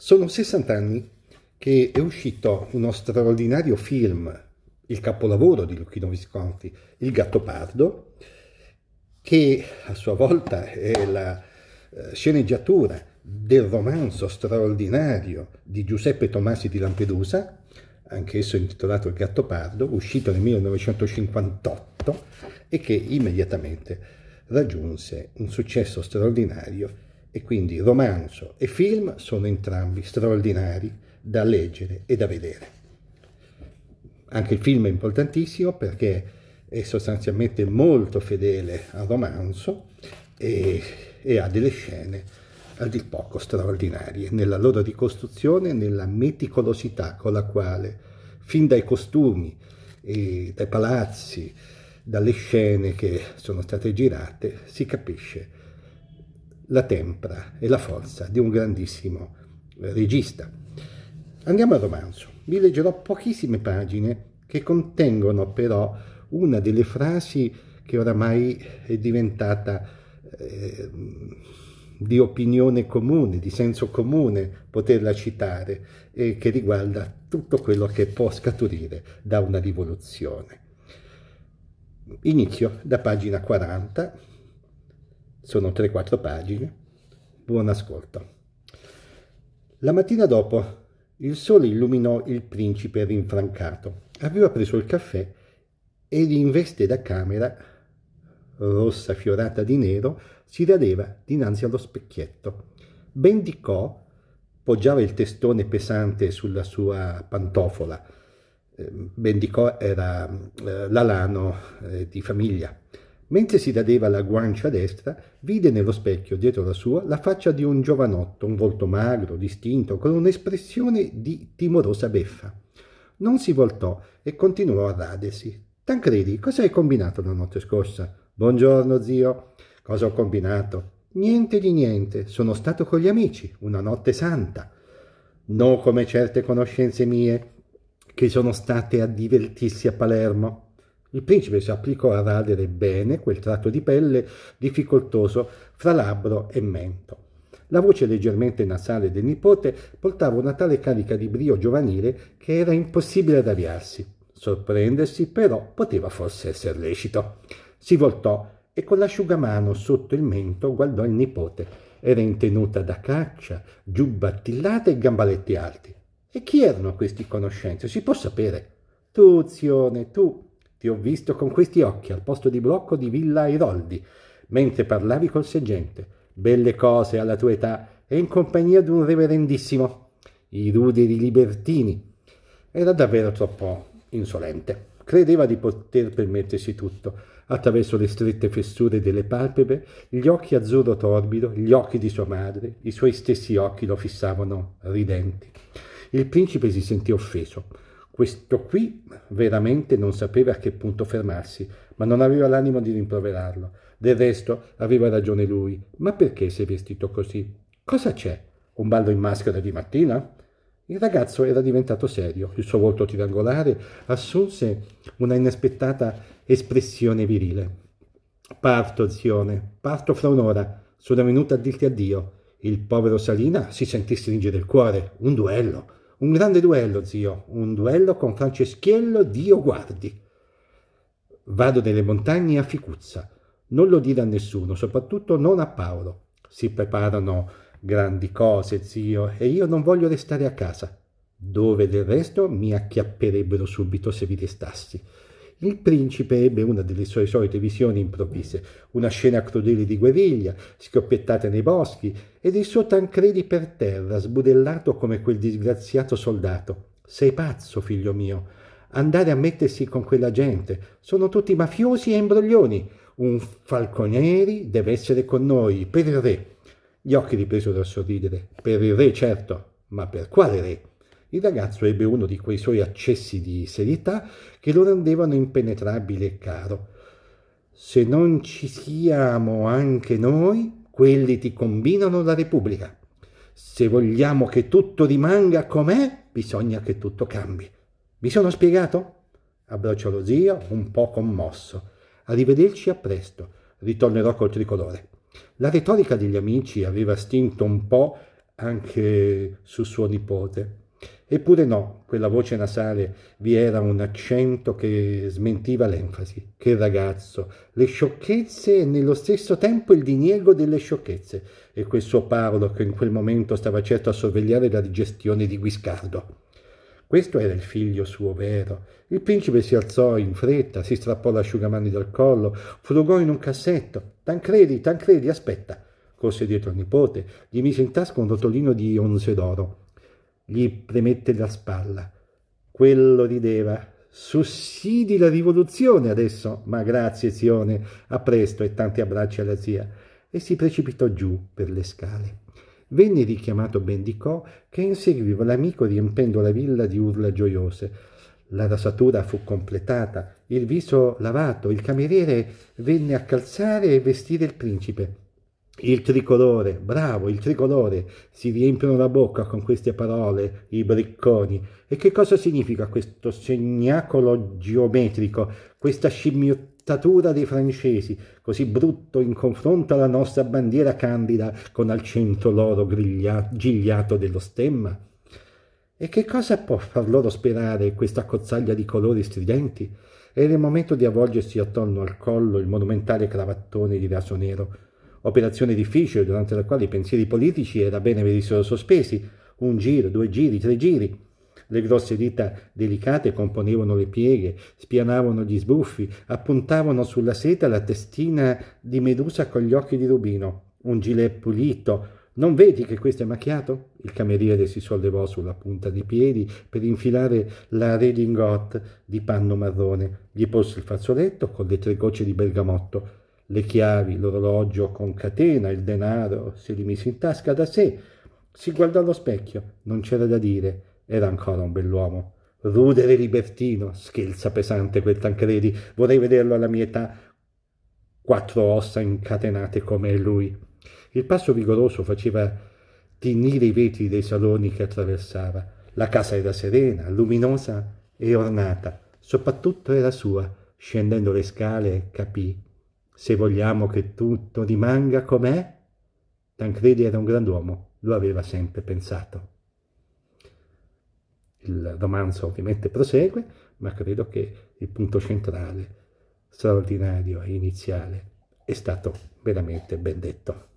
Sono 60 anni che è uscito uno straordinario film, il capolavoro di Luchino Visconti, Il Gattopardo, che a sua volta è la eh, sceneggiatura del romanzo straordinario di Giuseppe Tomasi di Lampedusa, anch'esso intitolato Il Gattopardo, uscito nel 1958 e che immediatamente raggiunse un successo straordinario e quindi romanzo e film sono entrambi straordinari da leggere e da vedere. Anche il film è importantissimo perché è sostanzialmente molto fedele al romanzo e, e ha delle scene a dir poco straordinarie nella loro ricostruzione e nella meticolosità con la quale, fin dai costumi, dai palazzi, dalle scene che sono state girate, si capisce la tempra e la forza di un grandissimo eh, regista. Andiamo al romanzo. Vi leggerò pochissime pagine che contengono però una delle frasi che oramai è diventata eh, di opinione comune, di senso comune poterla citare e che riguarda tutto quello che può scaturire da una rivoluzione. Inizio da pagina 40 sono 3-4 pagine. Buon ascolto. La mattina dopo il sole illuminò il principe rinfrancato. Aveva preso il caffè e in veste da camera, rossa fiorata di nero, si radeva dinanzi allo specchietto. Bendicò poggiava il testone pesante sulla sua pantofola. Eh, Bendicò era eh, l'alano eh, di famiglia Mentre si radeva la guancia destra, vide nello specchio dietro la sua la faccia di un giovanotto, un volto magro, distinto, con un'espressione di timorosa beffa. Non si voltò e continuò a radersi. Tancredi, cosa hai combinato la notte scorsa? Buongiorno, zio. Cosa ho combinato? Niente di niente. Sono stato con gli amici, una notte santa. No come certe conoscenze mie, che sono state a divertirsi a Palermo. Il principe si applicò a radere bene quel tratto di pelle difficoltoso fra labbro e mento. La voce leggermente nasale del nipote portava una tale carica di brio giovanile che era impossibile ad avviarsi. Sorprendersi, però, poteva forse essere lecito. Si voltò e con l'asciugamano sotto il mento guardò il nipote. Era in tenuta da caccia, giubba attillata e gambaletti alti. E chi erano questi conoscenze? Si può sapere? Tu, zione, tu, ti ho visto con questi occhi al posto di blocco di Villa Airoldi, mentre parlavi col seggente. Belle cose alla tua età e in compagnia di un reverendissimo. I ruderi libertini. Era davvero troppo insolente. Credeva di poter permettersi tutto. Attraverso le strette fessure delle palpebre, gli occhi azzurro torbido, gli occhi di sua madre, i suoi stessi occhi lo fissavano ridenti. Il principe si sentì offeso questo qui veramente non sapeva a che punto fermarsi, ma non aveva l'animo di rimproverarlo. Del resto aveva ragione lui. Ma perché si è vestito così? Cosa c'è? Un ballo in maschera di mattina? Il ragazzo era diventato serio, il suo volto triangolare assunse una inaspettata espressione virile. Parto, zione, parto fra un'ora, sono venuto a dirti addio. Il povero Salina si sentì stringere il cuore, un duello, un grande duello, zio, un duello con Franceschiello, Dio guardi. Vado nelle montagne a Ficuzza. Non lo dire a nessuno, soprattutto non a Paolo. Si preparano grandi cose, zio, e io non voglio restare a casa, dove del resto mi acchiapperebbero subito se vi restassi. Il principe ebbe una delle sue solite visioni improvvise, una scena crudele di guerriglia, schioppettate nei boschi, ed il suo Tancredi per terra, sbudellato come quel disgraziato soldato. Sei pazzo, figlio mio. Andare a mettersi con quella gente. Sono tutti mafiosi e imbroglioni. Un falconieri deve essere con noi, per il re. Gli occhi ripresero a sorridere. Per il re, certo, ma per quale re? Il ragazzo ebbe uno di quei suoi accessi di serietà che lo rendevano impenetrabile e caro. Se non ci siamo anche noi, quelli ti combinano la Repubblica. Se vogliamo che tutto rimanga com'è, bisogna che tutto cambi. Mi sono spiegato? Abbracciò lo zio, un po' commosso. Arrivederci a presto. Ritornerò col tricolore. La retorica degli amici aveva stinto un po' anche su suo nipote. Eppure no, quella voce nasale vi era un accento che smentiva l'enfasi, che ragazzo, le sciocchezze e nello stesso tempo il diniego delle sciocchezze, e quel suo Paolo che in quel momento stava certo a sorvegliare la digestione di Guiscardo. Questo era il figlio suo vero. Il principe si alzò in fretta, si strappò l'asciugamani dal collo, frugò in un cassetto. Tancredi, Tancredi, aspetta. Corse dietro al nipote, gli mise in tasca un rotolino di onze d'oro gli premette la spalla. Quello rideva. Sussidi la rivoluzione adesso, ma grazie Sione, a presto e tanti abbracci alla zia. E si precipitò giù per le scale. Venne richiamato Bendicò che inseguiva l'amico riempendo la villa di urla gioiose. La rasatura fu completata, il viso lavato, il cameriere venne a calzare e vestire il principe. Il tricolore, bravo, il tricolore, si riempiono la bocca con queste parole, i bricconi. E che cosa significa questo segnacolo geometrico, questa scimmiottatura dei francesi, così brutto in confronto alla nostra bandiera candida con al centro l'oro gigliato dello stemma? E che cosa può far loro sperare questa cozzaglia di colori stridenti? Era il momento di avvolgersi attorno al collo il monumentale cravattone di raso nero, operazione difficile durante la quale i pensieri politici era bene venissero sospesi, un giro, due giri, tre giri. Le grosse dita delicate componevano le pieghe, spianavano gli sbuffi, appuntavano sulla seta la testina di Medusa con gli occhi di rubino. Un gilet pulito. Non vedi che questo è macchiato? Il cameriere si sollevò sulla punta dei piedi per infilare la redingote di panno marrone. Gli porse il fazzoletto con le tre gocce di bergamotto le chiavi, l'orologio con catena, il denaro, se li mise in tasca da sé. Si guardò allo specchio, non c'era da dire, era ancora un bell'uomo. Rudere libertino, scherza pesante quel Tancredi, vorrei vederlo alla mia età, quattro ossa incatenate come lui. Il passo vigoroso faceva tinnire i vetri dei saloni che attraversava. La casa era serena, luminosa e ornata, soprattutto era sua. Scendendo le scale capì se vogliamo che tutto rimanga com'è? Tancredi era un grand'uomo, lo aveva sempre pensato. Il romanzo ovviamente prosegue, ma credo che il punto centrale, straordinario e iniziale, è stato veramente ben detto.